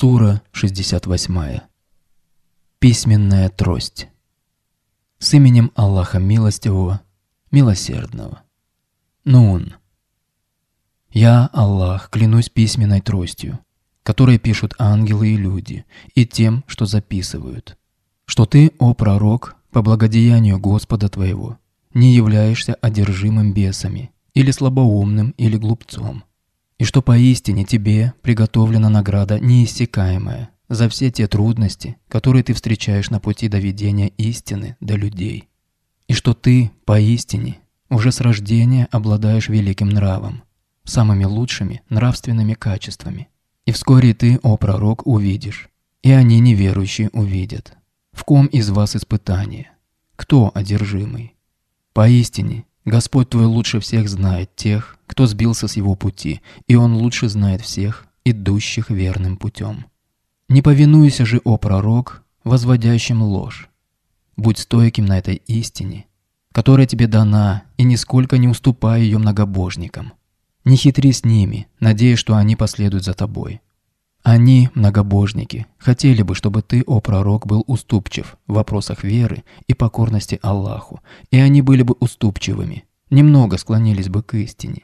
Сура 68. Письменная трость. С именем Аллаха Милостивого, Милосердного. Нун. Я, Аллах, клянусь письменной тростью, которой пишут ангелы и люди, и тем, что записывают, что ты, о пророк, по благодеянию Господа твоего, не являешься одержимым бесами, или слабоумным, или глупцом, и что поистине тебе приготовлена награда неиссякаемая за все те трудности, которые ты встречаешь на пути доведения истины до людей, и что ты поистине уже с рождения обладаешь великим нравом, самыми лучшими нравственными качествами, и вскоре ты, о пророк, увидишь, и они неверующие увидят, в ком из вас испытание, кто одержимый. Поистине, Господь твой лучше всех знает тех, кто сбился с его пути, и он лучше знает всех, идущих верным путем. Не повинуйся же, о пророк, возводящим ложь. Будь стойким на этой истине, которая тебе дана, и нисколько не уступай ее многобожникам. Не хитри с ними, надеясь, что они последуют за тобой. Они, многобожники, хотели бы, чтобы ты, о пророк, был уступчив в вопросах веры и покорности Аллаху, и они были бы уступчивыми, немного склонились бы к истине.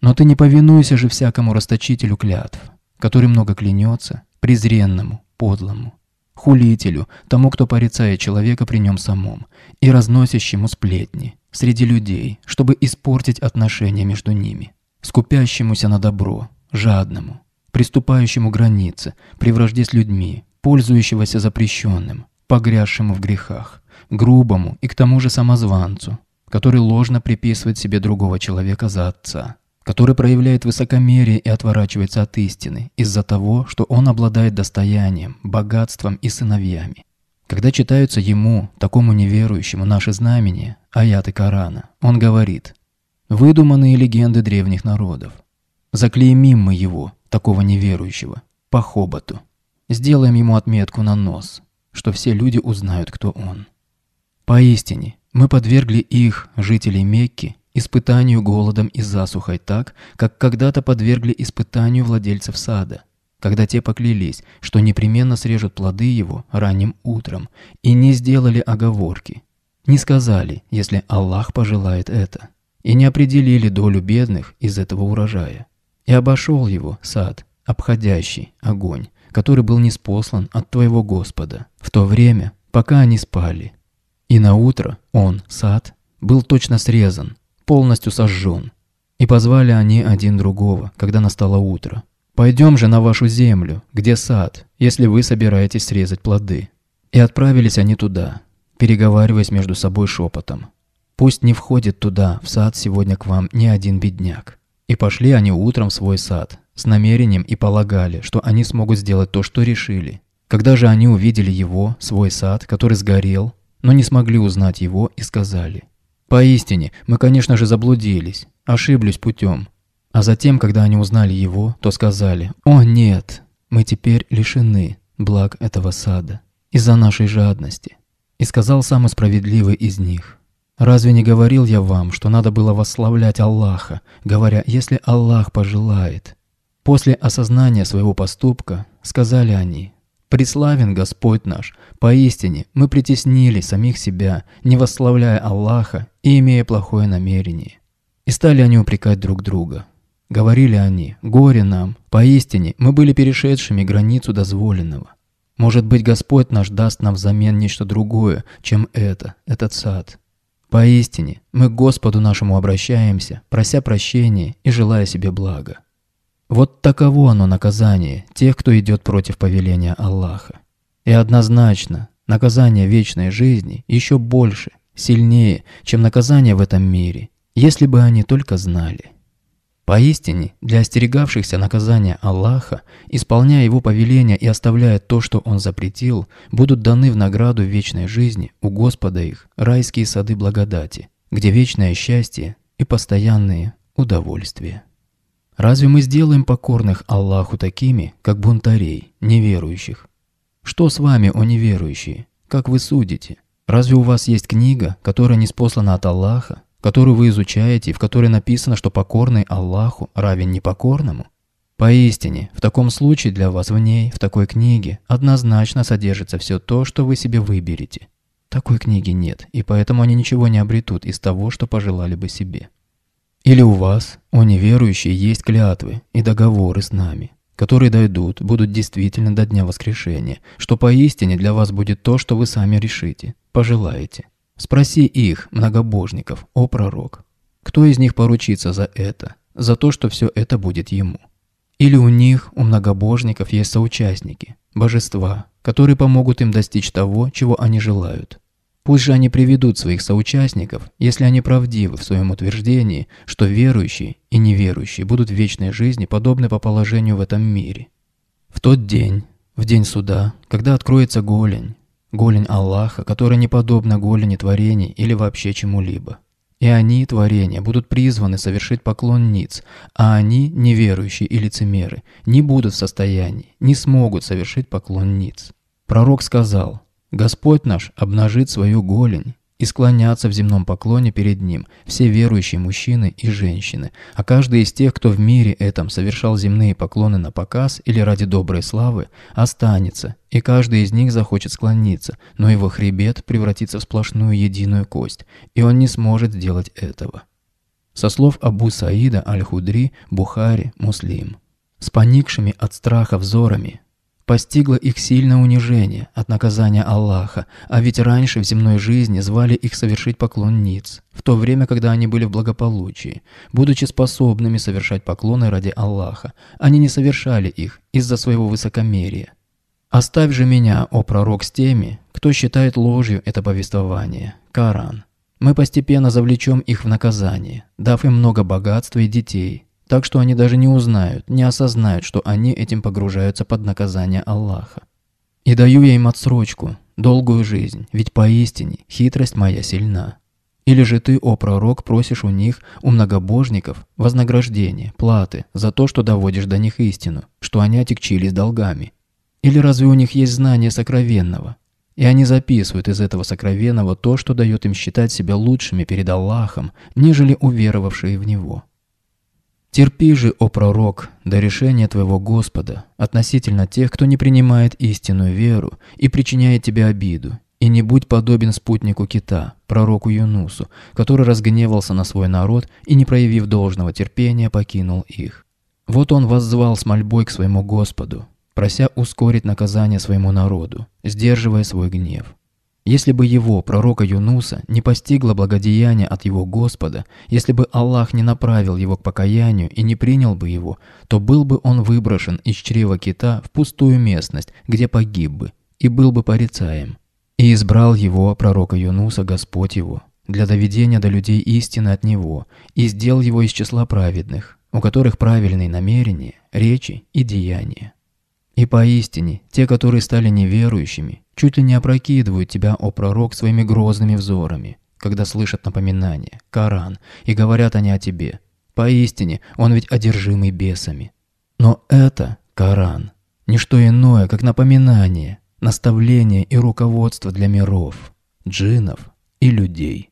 Но ты не повинуйся же всякому расточителю клятв, который много клянется, презренному, подлому, хулителю, тому, кто порицает человека при нем самом, и разносящему сплетни среди людей, чтобы испортить отношения между ними, скупящемуся на добро, жадному, приступающему границе, при вражде с людьми, пользующегося запрещенным, погрязшему в грехах, грубому и к тому же самозванцу, который ложно приписывает себе другого человека за отца, который проявляет высокомерие и отворачивается от истины из-за того, что он обладает достоянием, богатством и сыновьями. Когда читаются ему, такому неверующему, наши знамения, аяты Корана, он говорит «выдуманные легенды древних народов, Заклеймим мы его, такого неверующего, по хоботу. Сделаем ему отметку на нос, что все люди узнают, кто он. Поистине, мы подвергли их, жителей Мекки, испытанию голодом и засухой так, как когда-то подвергли испытанию владельцев сада, когда те поклялись, что непременно срежут плоды его ранним утром, и не сделали оговорки, не сказали, если Аллах пожелает это, и не определили долю бедных из этого урожая и обошел его, сад, обходящий огонь, который был неспослан от твоего Господа, в то время, пока они спали. И на утро он, сад, был точно срезан, полностью сожжен. И позвали они один другого, когда настало утро. «Пойдем же на вашу землю, где сад, если вы собираетесь срезать плоды». И отправились они туда, переговариваясь между собой шепотом. «Пусть не входит туда, в сад, сегодня к вам ни один бедняк». И пошли они утром в свой сад, с намерением и полагали, что они смогут сделать то, что решили. Когда же они увидели его, свой сад, который сгорел, но не смогли узнать его и сказали. «Поистине, мы, конечно же, заблудились, ошиблись путем». А затем, когда они узнали его, то сказали «О нет, мы теперь лишены благ этого сада из-за нашей жадности». И сказал самый справедливый из них Разве не говорил я вам, что надо было восславлять Аллаха, говоря, если Аллах пожелает? После осознания своего поступка сказали они, «Преславен Господь наш, поистине мы притеснили самих себя, не восславляя Аллаха и имея плохое намерение». И стали они упрекать друг друга. Говорили они, «Горе нам, поистине мы были перешедшими границу дозволенного. Может быть, Господь наш даст нам взамен нечто другое, чем это, этот сад». Поистине, мы к Господу нашему обращаемся, прося прощения и желая себе блага. Вот таково оно наказание тех, кто идет против повеления Аллаха. И однозначно, наказание вечной жизни еще больше, сильнее, чем наказание в этом мире, если бы они только знали. Поистине, для остерегавшихся наказания Аллаха, исполняя его повеления и оставляя то, что он запретил, будут даны в награду вечной жизни у Господа их райские сады благодати, где вечное счастье и постоянные удовольствия. Разве мы сделаем покорных Аллаху такими, как бунтарей, неверующих? Что с вами, о неверующие? Как вы судите? Разве у вас есть книга, которая не спослана от Аллаха, которую вы изучаете и в которой написано, что покорный Аллаху равен непокорному? Поистине, в таком случае для вас в ней, в такой книге, однозначно содержится все то, что вы себе выберете. Такой книги нет, и поэтому они ничего не обретут из того, что пожелали бы себе. Или у вас, о неверующие, есть клятвы и договоры с нами, которые дойдут, будут действительно до Дня Воскрешения, что поистине для вас будет то, что вы сами решите, пожелаете. Спроси их, многобожников, о пророк. Кто из них поручится за это, за то, что все это будет ему? Или у них, у многобожников, есть соучастники, божества, которые помогут им достичь того, чего они желают. Пусть же они приведут своих соучастников, если они правдивы в своем утверждении, что верующие и неверующие будут в вечной жизни подобны по положению в этом мире. В тот день, в день суда, когда откроется голень, Голень Аллаха, которая неподобна голени творений или вообще чему-либо. И они, творения, будут призваны совершить поклон ниц, а они, неверующие и лицемеры, не будут в состоянии, не смогут совершить поклон ниц. Пророк сказал, «Господь наш обнажит свою голень, и склоняться в земном поклоне перед ним все верующие мужчины и женщины, а каждый из тех, кто в мире этом совершал земные поклоны на показ или ради доброй славы, останется, и каждый из них захочет склониться, но его хребет превратится в сплошную единую кость, и он не сможет сделать этого. Со слов Абу Саида Аль-Худри, Бухари, Муслим. С поникшими от страха взорами Постигло их сильное унижение от наказания Аллаха, а ведь раньше в земной жизни звали их совершить поклон ниц, в то время, когда они были в благополучии, будучи способными совершать поклоны ради Аллаха. Они не совершали их из-за своего высокомерия. «Оставь же меня, о пророк, с теми, кто считает ложью это повествование» – Коран. «Мы постепенно завлечем их в наказание, дав им много богатства и детей, так что они даже не узнают, не осознают, что они этим погружаются под наказание Аллаха. И даю я им отсрочку, долгую жизнь, ведь поистине хитрость моя сильна. Или же ты, о пророк, просишь у них, у многобожников, вознаграждение, платы за то, что доводишь до них истину, что они отекчились долгами. Или разве у них есть знание сокровенного? И они записывают из этого сокровенного то, что дает им считать себя лучшими перед Аллахом, нежели уверовавшие в Него. Терпи же, о пророк, до решения твоего Господа относительно тех, кто не принимает истинную веру и причиняет тебе обиду, и не будь подобен спутнику кита, пророку Юнусу, который разгневался на свой народ и, не проявив должного терпения, покинул их. Вот он воззвал с мольбой к своему Господу, прося ускорить наказание своему народу, сдерживая свой гнев. Если бы его, пророка Юнуса, не постигло благодеяние от его Господа, если бы Аллах не направил его к покаянию и не принял бы его, то был бы он выброшен из чрева кита в пустую местность, где погиб бы, и был бы порицаем. И избрал его, пророка Юнуса, Господь его, для доведения до людей истины от него, и сделал его из числа праведных, у которых правильные намерения, речи и деяния. И поистине, те, которые стали неверующими, чуть ли не опрокидывают тебя, о пророк, своими грозными взорами, когда слышат напоминание, Коран, и говорят они о тебе. Поистине, он ведь одержимый бесами. Но это Коран, не что иное, как напоминание, наставление и руководство для миров, джинов и людей.